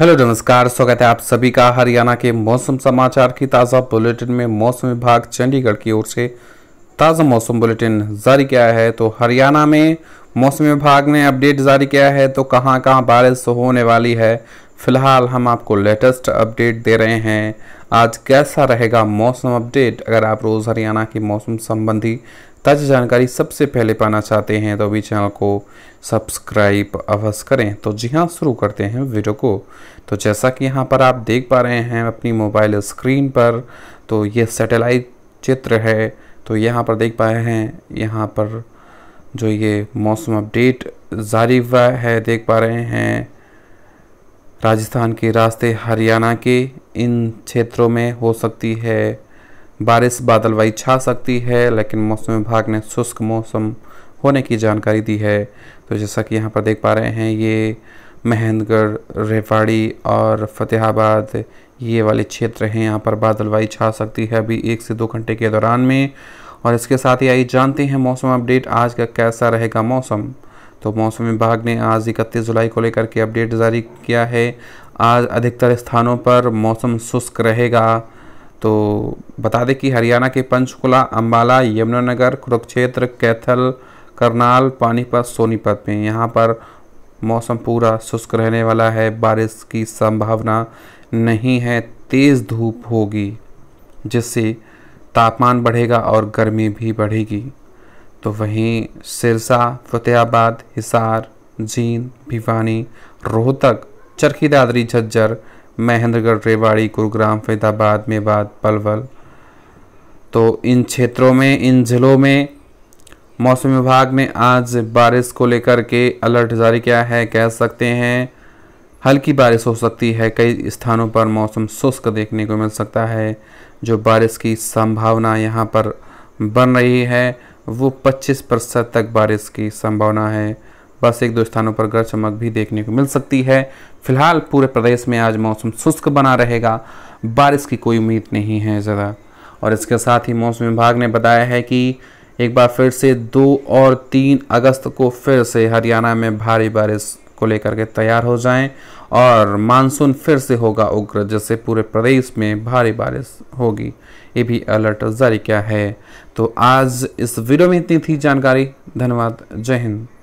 hello नमस्कार स्वागत है आप सभी का हरियाणा के मौसम समाचार की ताज़ा बुलेटिन में मौसम विभाग चंडीगढ़ की ओर से ताज़ा मौसम बुलेटिन जारी किया है तो हरियाणा में मौसम विभाग ने अपडेट जारी किया है तो कहां कहां बारिश होने वाली है फिलहाल हम आपको लेटेस्ट अपडेट दे रहे हैं आज कैसा रहेगा मौसम अपडेट अगर आप रोज़ हरियाणा के मौसम संबंधी ताज़ा जानकारी सबसे पहले पाना चाहते हैं तो अभी चैनल को सब्सक्राइब अवश्य करें तो जी हाँ शुरू करते हैं वीडियो को तो जैसा कि यहाँ पर आप देख पा रहे हैं अपनी मोबाइल स्क्रीन पर तो ये सैटेलाइट चित्र है तो यहाँ पर देख पाए हैं यहाँ पर जो ये मौसम अपडेट जारी हुआ है देख पा रहे हैं राजस्थान के रास्ते हरियाणा के इन क्षेत्रों में हो सकती है बारिश बादलवाई छा सकती है लेकिन मौसम विभाग ने शुष्क मौसम होने की जानकारी दी है तो जैसा कि यहाँ पर देख पा रहे हैं ये महेंद्रगढ़ रेवाड़ी और फतेहाबाद ये वाले क्षेत्र हैं यहाँ पर बादलवाई छा सकती है अभी एक से दो घंटे के दौरान में और इसके साथ ही आइए जानते हैं मौसम अपडेट आज का कैसा रहेगा मौसम तो मौसम विभाग ने आज इकतीस जुलाई को लेकर के अपडेट जारी किया है आज अधिकतर स्थानों पर मौसम शुष्क रहेगा तो बता दें कि हरियाणा के पंचकुला अम्बाला यमुनानगर कुरुक्षेत्र कैथल करनाल पानीपत सोनीपत में यहाँ पर मौसम पूरा शुष्क रहने वाला है बारिश की संभावना नहीं है तेज़ धूप होगी जिससे तापमान बढ़ेगा और गर्मी भी बढ़ेगी तो वहीं सिरसा फतेहाबाद हिसार जीन भिवानी रोहतक चरखी दादरी झज्जर महेंद्रगढ़ रेवाड़ी गुरुग्राम फरीदाबाद मेवात पलवल तो इन क्षेत्रों में इन ज़िलों में मौसम विभाग ने आज बारिश को लेकर के अलर्ट जारी किया है कह सकते हैं हल्की बारिश हो सकती है कई स्थानों पर मौसम शुष्क देखने को मिल सकता है जो बारिश की संभावना यहाँ पर बन रही है वो 25 प्रतिशत तक बारिश की संभावना है बस एक दो स्थानों पर गरज चमक भी देखने को मिल सकती है फिलहाल पूरे प्रदेश में आज मौसम शुष्क बना रहेगा बारिश की कोई उम्मीद नहीं है ज़्यादा और इसके साथ ही मौसम विभाग ने बताया है कि एक बार फिर से दो और तीन अगस्त को फिर से हरियाणा में भारी बारिश को लेकर के तैयार हो जाएं और मानसून फिर से होगा उग्र जिससे पूरे प्रदेश में भारी बारिश होगी ये भी अलर्ट जारी किया है तो आज इस वीडियो में इतनी थी जानकारी धन्यवाद जय हिंद